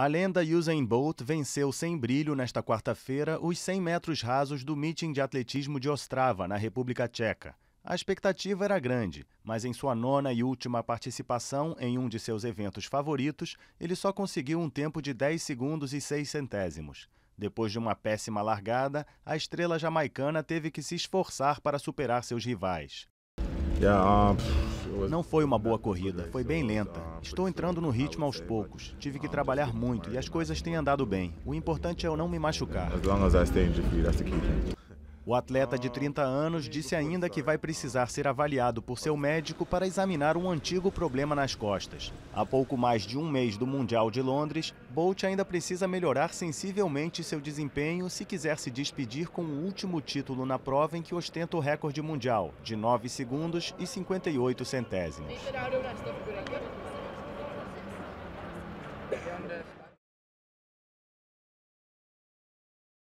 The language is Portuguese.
A lenda Usain Bolt venceu sem brilho nesta quarta-feira os 100 metros rasos do meeting de atletismo de Ostrava, na República Tcheca. A expectativa era grande, mas em sua nona e última participação em um de seus eventos favoritos, ele só conseguiu um tempo de 10 segundos e 6 centésimos. Depois de uma péssima largada, a estrela jamaicana teve que se esforçar para superar seus rivais. Yeah, uh... Não foi uma boa corrida, foi bem lenta. Ah, Estou é. entrando no ritmo aos poucos. Tive que trabalhar muito e as coisas têm andado bem. O importante é eu não me machucar. O atleta de 30 anos disse ainda que vai precisar ser avaliado por seu médico para examinar um antigo problema nas costas. Há pouco mais de um mês do Mundial de Londres, Bolt ainda precisa melhorar sensivelmente seu desempenho se quiser se despedir com o último título na prova em que ostenta o recorde mundial, de 9 segundos e 58 centésimos.